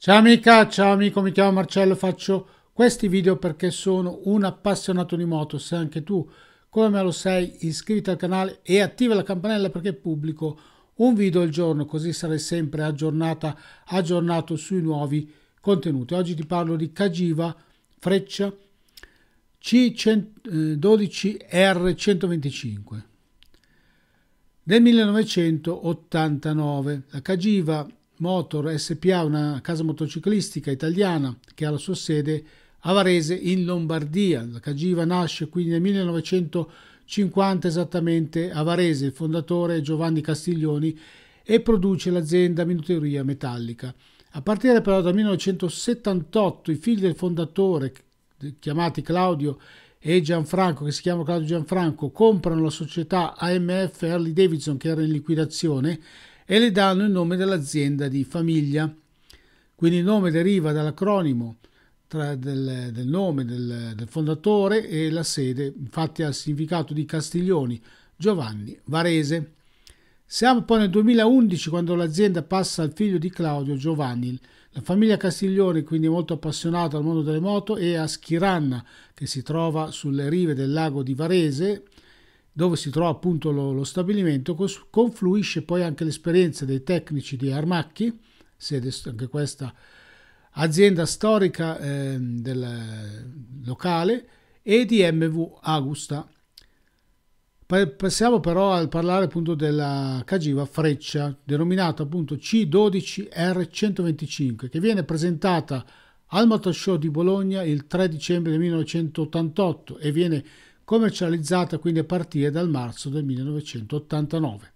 Ciao amica, ciao amico, mi chiamo Marcello, faccio questi video perché sono un appassionato di moto, se anche tu come me lo sei iscriviti al canale e attiva la campanella perché pubblico un video al giorno così sarai sempre aggiornata, aggiornato sui nuovi contenuti. Oggi ti parlo di Cagiva Freccia C12R125 del 1989. La Cagiva Motor SPA, una casa motociclistica italiana che ha la sua sede a Varese in Lombardia. La Cagiva nasce quindi nel 1950 esattamente a Varese, il fondatore Giovanni Castiglioni e produce l'azienda Minuteria Metallica. A partire però dal 1978 i figli del fondatore, chiamati Claudio e Gianfranco, che si chiama Claudio Gianfranco, comprano la società AMF Harley Davidson che era in liquidazione e le danno il nome dell'azienda di famiglia. Quindi il nome deriva dall'acronimo del, del, nome del, del fondatore e la sede, infatti ha il significato di Castiglioni, Giovanni Varese. Siamo poi nel 2011 quando l'azienda passa al figlio di Claudio Giovanni. La famiglia Castiglione quindi è molto appassionata al mondo delle moto e a Schiranna, che si trova sulle rive del lago di Varese, dove si trova appunto lo, lo stabilimento, confluisce poi anche l'esperienza dei tecnici di Armacchi, sede anche questa azienda storica eh, del locale, e di MV Augusta. Passiamo però al parlare appunto della cagiva Freccia, denominata appunto C12R125, che viene presentata al Motor Show di Bologna il 3 dicembre 1988 e viene commercializzata quindi a partire dal marzo del 1989.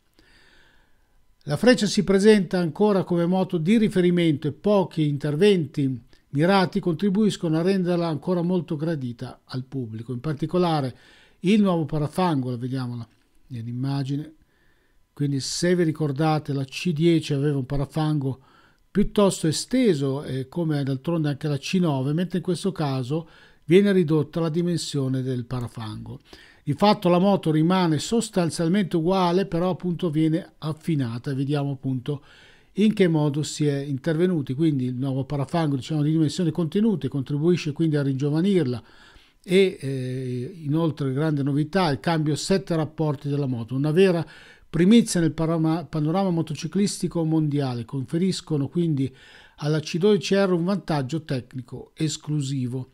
La Freccia si presenta ancora come moto di riferimento e pochi interventi mirati contribuiscono a renderla ancora molto gradita al pubblico. In particolare il nuovo parafangola, vediamola nell'immagine, quindi se vi ricordate la C10 aveva un parafango piuttosto esteso eh, come d'altronde anche la C9, mentre in questo caso viene ridotta la dimensione del parafango. Di fatto la moto rimane sostanzialmente uguale, però appunto viene affinata. Vediamo appunto in che modo si è intervenuti. Quindi il nuovo parafango diciamo, di dimensioni contenute contribuisce quindi a ringiovanirla e eh, inoltre grande novità il cambio sette rapporti della moto, una vera primizia nel panorama motociclistico mondiale, conferiscono quindi alla C12R un vantaggio tecnico esclusivo.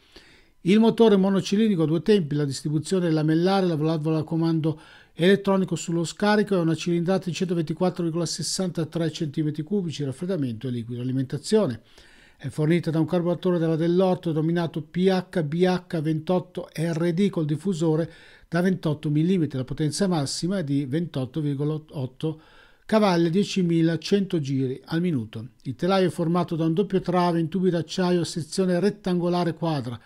Il motore monocilindrico a due tempi, la distribuzione lamellare, la valvola a comando elettronico sullo scarico e una cilindrata di 124,63 cm3, raffreddamento e liquido. Alimentazione è fornita da un carburatore della Dell'Orto denominato PHBH28RD col diffusore da 28 mm. La potenza massima è di 28,8 cavalli 10.100 giri al minuto. Il telaio è formato da un doppio trave in tubi d'acciaio a sezione rettangolare quadra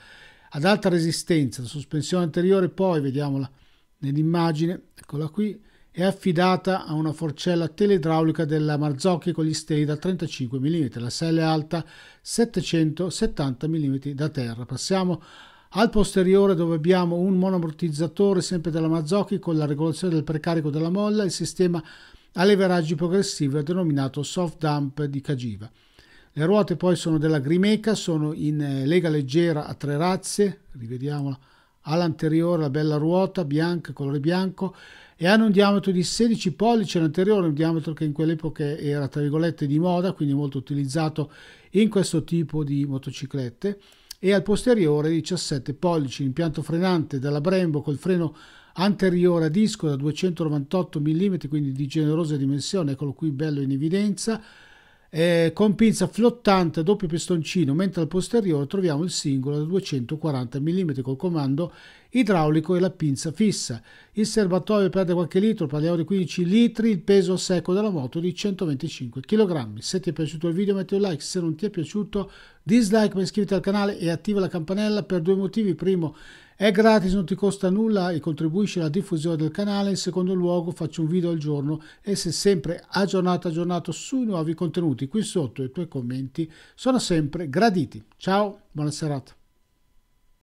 ad alta resistenza, la sospensione anteriore poi, vediamola nell'immagine, eccola qui, è affidata a una forcella teledraulica della Marzocchi con gli stay da 35 mm, la sella alta 770 mm da terra. Passiamo al posteriore dove abbiamo un monoamortizzatore sempre della Marzocchi con la regolazione del precarico della molla, e il sistema a leveraggi progressivi denominato soft dump di Cagiva. Le ruote poi sono della Grimeca, sono in eh, lega leggera a tre razze, rivediamola, all'anteriore la bella ruota bianca, colore bianco, e hanno un diametro di 16 pollici all'anteriore, un diametro che in quell'epoca era tra virgolette di moda, quindi molto utilizzato in questo tipo di motociclette, e al posteriore 17 pollici, l'impianto frenante della Brembo col freno anteriore a disco da 298 mm, quindi di generosa dimensione, eccolo qui bello in evidenza, eh, con pinza flottante a doppio pistoncino, mentre al posteriore troviamo il singolo da 240 mm col comando idraulico e la pinza fissa. Il serbatoio perde qualche litro, parliamo di 15 litri, il peso secco della moto di 125 kg. Se ti è piaciuto il video metti un like, se non ti è piaciuto dislike ma iscriviti al canale e attiva la campanella per due motivi. Primo, è gratis, non ti costa nulla e contribuisci alla diffusione del canale. In secondo luogo faccio un video al giorno e sei sempre aggiornato, aggiornato sui nuovi contenuti. Qui sotto i tuoi commenti sono sempre graditi. Ciao, buona serata.